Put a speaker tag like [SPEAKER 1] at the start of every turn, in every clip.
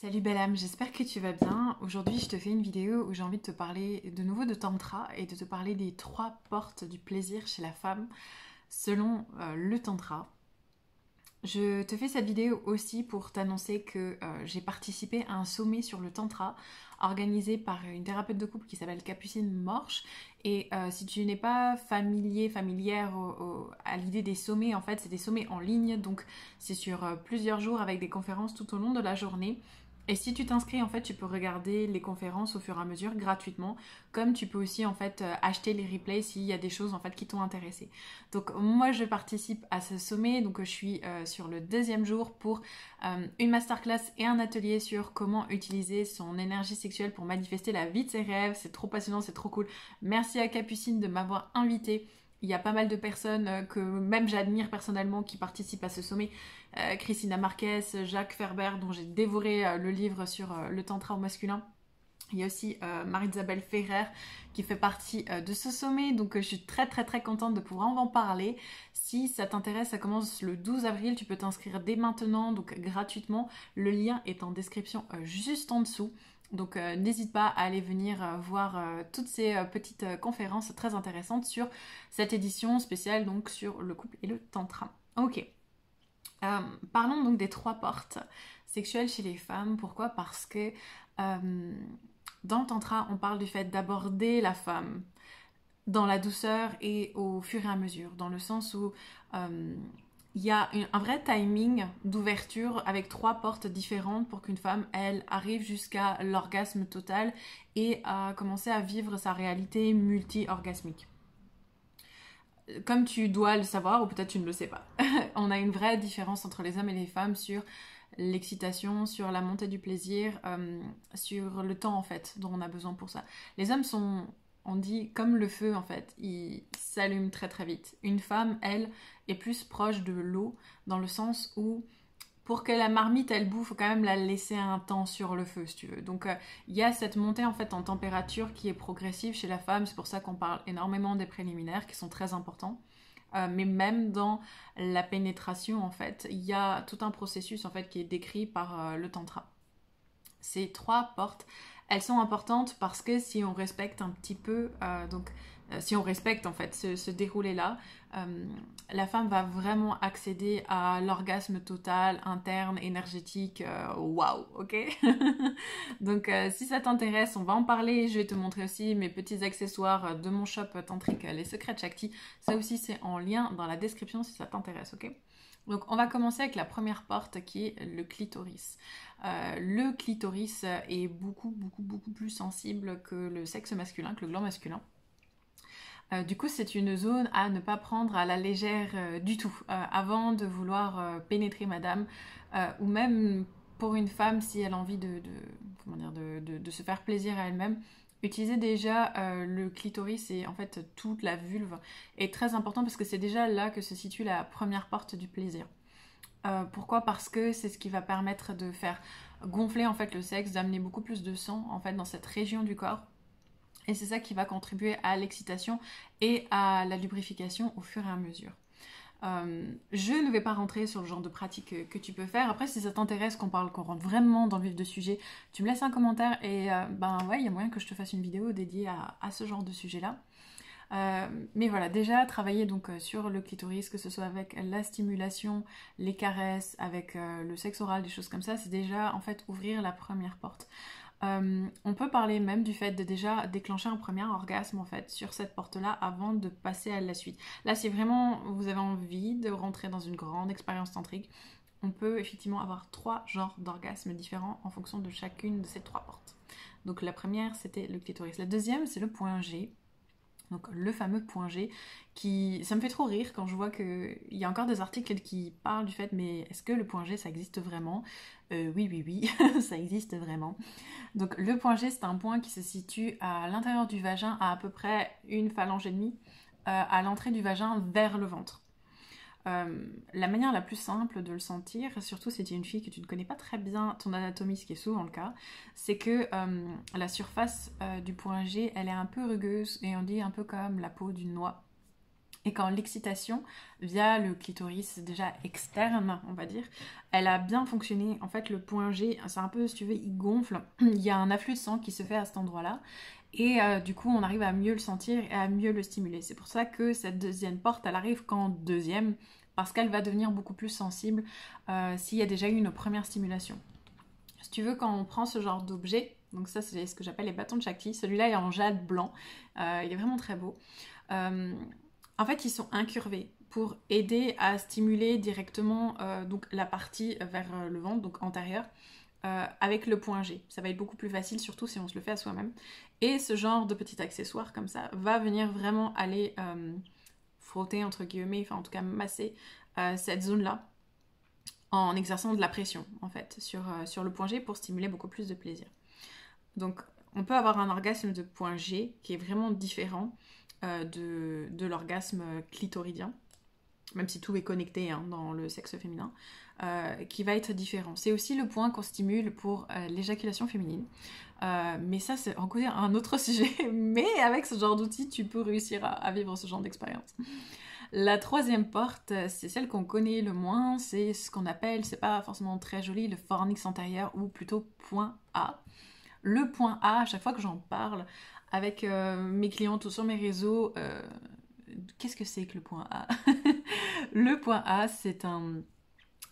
[SPEAKER 1] Salut belle âme, j'espère que tu vas bien. Aujourd'hui, je te fais une vidéo où j'ai envie de te parler de nouveau de tantra et de te parler des trois portes du plaisir chez la femme selon euh, le tantra. Je te fais cette vidéo aussi pour t'annoncer que euh, j'ai participé à un sommet sur le tantra organisé par une thérapeute de couple qui s'appelle Capucine Morche. Et euh, si tu n'es pas familier, familière à l'idée des sommets, en fait, c'est des sommets en ligne, donc c'est sur plusieurs jours avec des conférences tout au long de la journée et si tu t'inscris, en fait, tu peux regarder les conférences au fur et à mesure gratuitement, comme tu peux aussi, en fait, euh, acheter les replays s'il y a des choses, en fait, qui t'ont intéressé. Donc, moi, je participe à ce sommet, donc je suis euh, sur le deuxième jour pour euh, une masterclass et un atelier sur comment utiliser son énergie sexuelle pour manifester la vie de ses rêves. C'est trop passionnant, c'est trop cool. Merci à Capucine de m'avoir invitée il y a pas mal de personnes euh, que même j'admire personnellement qui participent à ce sommet. Euh, Christina Marquez, Jacques Ferber, dont j'ai dévoré euh, le livre sur le tantra au masculin. Il y a aussi Marie-Isabelle Ferrer qui fait partie de ce sommet, donc je suis très très très contente de pouvoir en parler. Si ça t'intéresse, ça commence le 12 avril, tu peux t'inscrire dès maintenant, donc gratuitement. Le lien est en description juste en dessous. Donc euh, n'hésite pas à aller venir euh, voir euh, toutes ces petites conférences très intéressantes sur cette édition spéciale donc sur le couple et le tantra. Ok. parlons donc des trois portes sexuelles chez les femmes. Pourquoi Parce que dans le tantra, on parle du fait d'aborder la femme dans la douceur et au fur et à mesure, dans le sens où il y a un vrai timing d'ouverture avec trois portes différentes pour qu'une femme, elle, arrive jusqu'à l'orgasme total et à commencer à vivre sa réalité multi-orgasmique. Comme tu dois le savoir, ou peut-être tu ne le sais pas, on a une vraie différence entre les hommes et les femmes sur l'excitation, sur la montée du plaisir, euh, sur le temps en fait dont on a besoin pour ça. Les hommes sont on dit comme le feu en fait, il s'allume très très vite. Une femme, elle, est plus proche de l'eau dans le sens où pour que la marmite elle bouffe, faut quand même la laisser un temps sur le feu si tu veux. Donc euh, il y a cette montée en fait en température qui est progressive chez la femme, c'est pour ça qu'on parle énormément des préliminaires qui sont très importants. Euh, mais même dans la pénétration en fait, il y a tout un processus en fait qui est décrit par euh, le tantra. Ces trois portes elles sont importantes parce que si on respecte un petit peu, euh, donc euh, si on respecte en fait ce, déroulé-là, euh, la femme va vraiment accéder à l'orgasme total, interne, énergétique. Waouh, wow, ok Donc si ça t'intéresse, on va en parler. Je vais te montrer aussi mes petits accessoires de mon shop tantrique Les Secrets de Shakti. Ça aussi c'est en lien dans la description si ça t'intéresse, ok donc on va commencer avec la première porte qui est le clitoris. Euh, le clitoris est beaucoup beaucoup beaucoup plus sensible que le sexe masculin, que le gland masculin. Euh, du coup, c'est une zone à ne pas prendre à la légère euh, du tout. avant de vouloir pénétrer madame, ou même pour une femme, si elle a envie de se faire plaisir à elle-même, Utiliser déjà euh, le clitoris et en fait toute la vulve est très important parce que c'est déjà là que se situe la première porte du plaisir. Euh, pourquoi Parce que c'est ce qui va permettre de faire gonfler en fait le sexe, d'amener beaucoup plus de sang en fait dans cette région du corps. Et c'est ça qui va contribuer à l'excitation et à la lubrification au fur et à mesure. Euh, je ne vais pas rentrer sur le genre de pratique que, tu peux faire. Après, si ça t'intéresse qu'on parle, qu'on rentre vraiment dans le vif de sujet, tu me laisses un commentaire et euh, ben ouais, il y a moyen que je te fasse une vidéo dédiée à, ce genre de sujet-là. Euh, mais voilà, déjà travailler donc sur le clitoris, que ce soit avec la stimulation, les caresses, avec le sexe oral, des choses comme ça, c'est déjà en fait ouvrir la première porte. Euh, on peut parler même du fait de déjà déclencher un premier orgasme en fait sur cette porte-là avant de passer à la suite. Là, si vraiment vous avez envie de rentrer dans une grande expérience tantrique, on peut effectivement avoir trois genres d'orgasmes différents en fonction de chacune de ces trois portes. Donc la première, c'était le clitoris. La deuxième, c'est le point G donc le fameux point G, qui ça me fait trop rire quand je vois que il y a encore des articles qui parlent du fait, mais est-ce que le point G ça existe vraiment euh, Oui, oui, oui, ça existe vraiment. Donc le point G c'est un point qui se situe à l'intérieur du vagin, à à peu près une phalange et demie, euh, à l'entrée du vagin vers le ventre. Euh, la manière la plus simple de le sentir, surtout si tu es une fille que tu ne connais pas très bien ton anatomie, ce qui est souvent le cas, c'est que euh, la surface euh, du point G, elle est un peu rugueuse et on dit un peu comme la peau d'une noix. Et quand l'excitation via le clitoris déjà externe, on va dire, elle a bien fonctionné, en fait le point G, c'est un peu, si tu veux, il gonfle, il y a un afflux de sang qui se fait à cet endroit-là, et euh, du coup, on arrive à mieux le sentir et à mieux le stimuler. C'est pour ça que cette deuxième porte, elle arrive qu'en deuxième, parce qu'elle va devenir beaucoup plus sensible euh, s'il y a déjà eu une première stimulation. Si tu veux, quand on prend ce genre d'objet, donc ça c'est ce que j'appelle les bâtons de Shakti, celui-là est en jade blanc, euh, il est vraiment très beau. en fait, ils sont incurvés pour aider à stimuler directement donc la partie vers le ventre, donc antérieure. avec le point G. Ça va être beaucoup plus facile, surtout si on se le fait à soi-même. Et ce genre de petit accessoire comme ça va venir vraiment aller euh, frotter, entre guillemets, enfin en tout cas masser euh, cette zone-là en exerçant de la pression en fait euh, sur, le point G pour stimuler beaucoup plus de plaisir. Donc on peut avoir un orgasme de point G qui est vraiment différent de l'orgasme clitoridien même si tout est connecté hein, dans le sexe féminin, euh, qui va être différent. C'est aussi le point qu'on stimule pour euh, l'éjaculation féminine. Euh, mais ça, c'est encore un autre sujet. Mais avec ce genre d'outils, tu peux réussir à, vivre ce genre d'expérience. La troisième porte, c'est celle qu'on connaît le moins, c'est ce qu'on appelle, c'est pas forcément très joli, le fornix antérieur ou plutôt point A. Le point A, à chaque fois que j'en parle avec mes clientes ou sur mes réseaux, qu'est-ce que c'est que le point A Le point A, c'est un,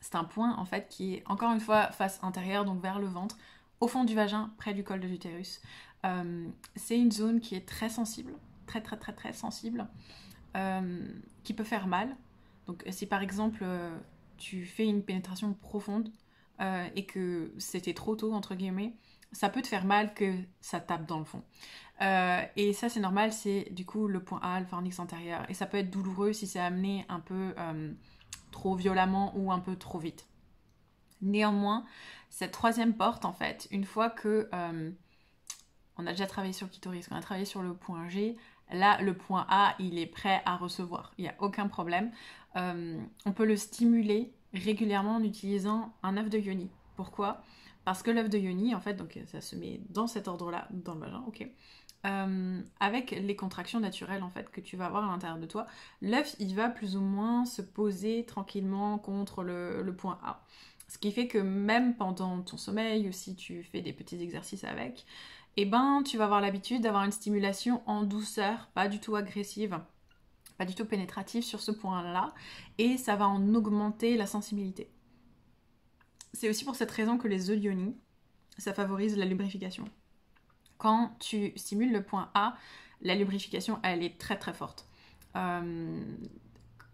[SPEAKER 1] c'est un point en fait qui est encore une fois face intérieure, donc vers le ventre, au fond du vagin, près du col de l'utérus. Euh, c'est une zone qui est très sensible, très très très très sensible, euh, qui peut faire mal. Donc si par exemple euh, tu fais une pénétration profonde et que c'était trop tôt entre guillemets, ça peut te faire mal que ça tape dans le fond. Euh, et ça, c'est normal, c'est du coup le point A, le fornix antérieur. Et ça peut être douloureux si c'est amené un peu euh, trop violemment ou un peu trop vite. Néanmoins, cette troisième porte, en fait, une fois que euh, on a déjà travaillé sur le clitoris, qu'on a travaillé sur le point G, là, le point A, il est prêt à recevoir. Il n'y a aucun problème. on peut le stimuler régulièrement en utilisant un œuf de yoni. Pourquoi parce que l'œuf de Yoni, en fait, donc ça se met dans cet ordre-là, dans le vagin, ok. Euh, avec les contractions naturelles en fait que tu vas avoir à l'intérieur de toi, l'œuf il va plus ou moins se poser tranquillement contre le, point A. Ce qui fait que même pendant ton sommeil, ou si tu fais des petits exercices avec, eh ben tu vas avoir l'habitude d'avoir une stimulation en douceur, pas du tout agressive, pas du tout pénétrative sur ce point-là, et ça va en augmenter la sensibilité. C'est aussi pour cette raison que les olionies, ça favorise la lubrification. Quand tu stimules le point A, la lubrification, elle est très très forte. Euh,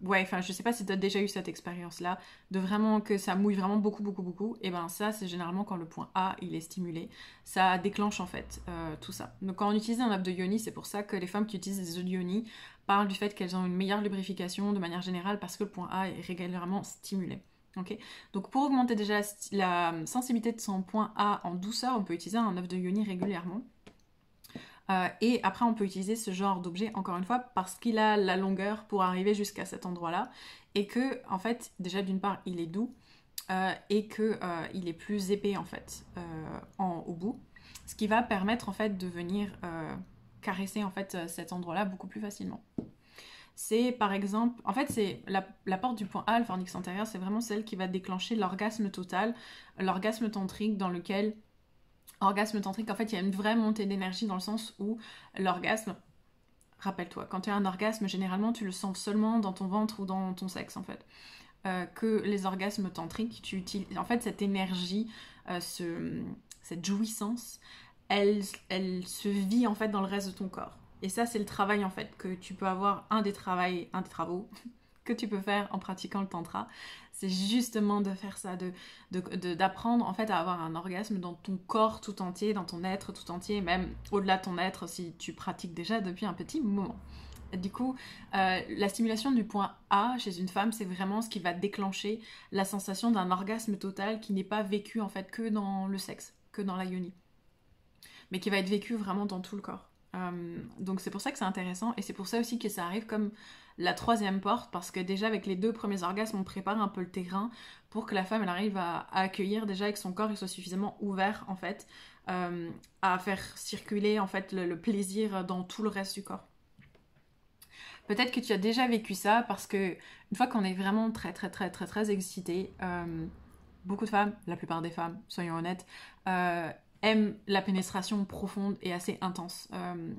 [SPEAKER 1] ouais, enfin, je sais pas si tu as déjà eu cette expérience-là, de vraiment que ça mouille vraiment beaucoup, beaucoup, beaucoup, et ben ça, c'est généralement quand le point A, il est stimulé, ça déclenche en fait euh, tout ça. Donc quand on utilise un app de yoni, c'est pour ça que les femmes qui utilisent des œufs parlent du fait qu'elles ont une meilleure lubrification de manière générale parce que le point A est régulièrement stimulé. Donc pour augmenter déjà la, euh, sensibilité de son point A en douceur, on peut utiliser un œuf de yoni régulièrement. Euh, et après, on peut utiliser ce genre d'objet, encore une fois, parce qu'il a la longueur pour arriver jusqu'à cet endroit-là. Et que, en fait, déjà d'une part, il est doux euh, et qu'il est plus épais, en fait, au bout. Ce qui va permettre, en fait, de venir caresser, en fait, cet endroit-là beaucoup plus facilement. C'est par exemple, en fait, c'est la, porte du point A, le fornix antérieur, c'est vraiment celle qui va déclencher l'orgasme total, l'orgasme tantrique dans lequel, orgasme tantrique, en fait, il y a une vraie montée d'énergie dans le sens où l'orgasme, rappelle-toi, quand tu as un orgasme, généralement, tu le sens seulement dans ton ventre ou dans ton sexe, en fait. Euh, que les orgasmes tantriques, tu utilises, en fait, cette énergie, euh, cette jouissance, elle se vit en fait dans le reste de ton corps. Et ça, c'est le travail en fait que tu peux avoir, un des, travaux que tu peux faire en pratiquant le tantra. C'est justement de faire ça, de, d'apprendre en fait à avoir un orgasme dans ton corps tout entier, dans ton être tout entier, même au-delà de ton être si tu pratiques déjà depuis un petit moment. Du coup, euh, la stimulation du point A chez une femme, c'est vraiment ce qui va déclencher la sensation d'un orgasme total qui n'est pas vécu en fait que dans le sexe, que dans la yoni, mais qui va être vécu vraiment dans tout le corps. Euh, donc c'est pour ça que c'est intéressant et c'est pour ça aussi que ça arrive comme la troisième porte parce que déjà avec les deux premiers orgasmes on prépare un peu le terrain pour que la femme elle arrive à, accueillir déjà avec son corps il soit suffisamment ouvert en fait euh, à faire circuler en fait le, plaisir dans tout le reste du corps. Peut-être que tu as déjà vécu ça parce que une fois qu'on est vraiment très très très très très excité, euh, beaucoup de femmes, la plupart des femmes, soyons honnêtes, aiment la pénétration profonde et assez intense. Euh,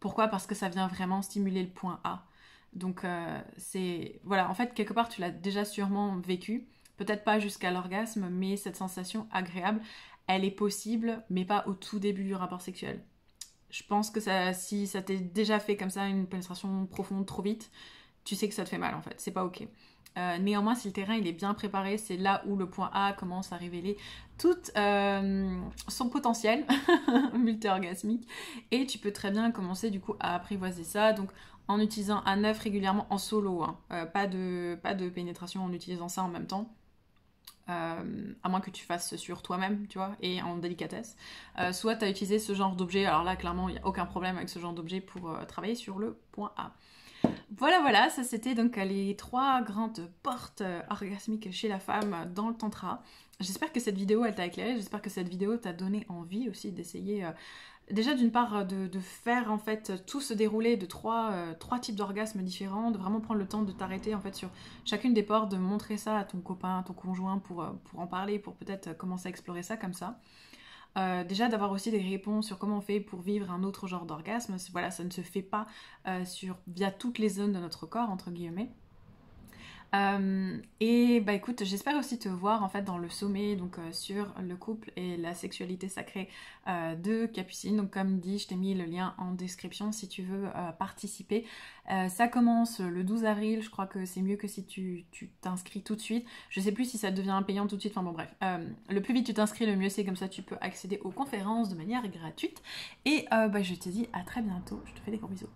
[SPEAKER 1] pourquoi Parce que ça vient vraiment stimuler le point A. Donc euh, c'est voilà, en fait quelque part tu l'as déjà sûrement vécu, peut-être pas jusqu'à l'orgasme, mais cette sensation agréable, elle est possible, mais pas au tout début du rapport sexuel. Je pense que ça, si ça t'est déjà fait comme ça une pénétration profonde trop vite, tu sais que ça te fait mal en fait, c'est pas ok. Euh, néanmoins, si le terrain il est bien préparé, c'est là où le point A commence à révéler tout euh, son potentiel multi-orgasmique. Et tu peux très bien commencer du coup à apprivoiser ça. Donc en utilisant un œuf régulièrement en solo, hein. euh, pas, de, pénétration en utilisant ça en même temps. à moins que tu fasses sur toi-même, tu vois, et en délicatesse. soit tu as utilisé ce genre d'objet, alors là, clairement, il n'y a aucun problème avec ce genre d'objet pour travailler sur le point A. Voilà, voilà, ça c'était donc euh, les trois grandes portes euh, orgasmiques chez la femme euh, dans le tantra. J'espère que cette vidéo elle t'a éclairé, j'espère que cette vidéo t'a donné envie aussi d'essayer déjà d'une part de, faire en fait tout se dérouler de trois, trois types d'orgasmes différents, de vraiment prendre le temps de t'arrêter en fait sur chacune des portes, de montrer ça à ton copain, à ton conjoint pour, pour en parler, pour peut-être commencer à explorer ça comme ça. Euh, déjà d'avoir aussi des réponses sur comment on fait pour vivre un autre genre d'orgasme. Voilà, ça ne se fait pas euh, sur, via toutes les zones de notre corps, entre guillemets. Euh, et bah écoute, j'espère aussi te voir en fait dans le sommet donc euh, sur le couple et la sexualité sacrée euh, de Capucine. Donc comme dit, je t'ai mis le lien en description si tu veux participer. ça commence le 12 avril, je crois que c'est mieux que si tu t'inscris tout de suite. Je sais plus si ça devient payant tout de suite, enfin bon bref. le plus vite tu t'inscris, le mieux c'est comme ça tu peux accéder aux conférences de manière gratuite. Et bah je te dis à très bientôt, je te fais des gros bisous.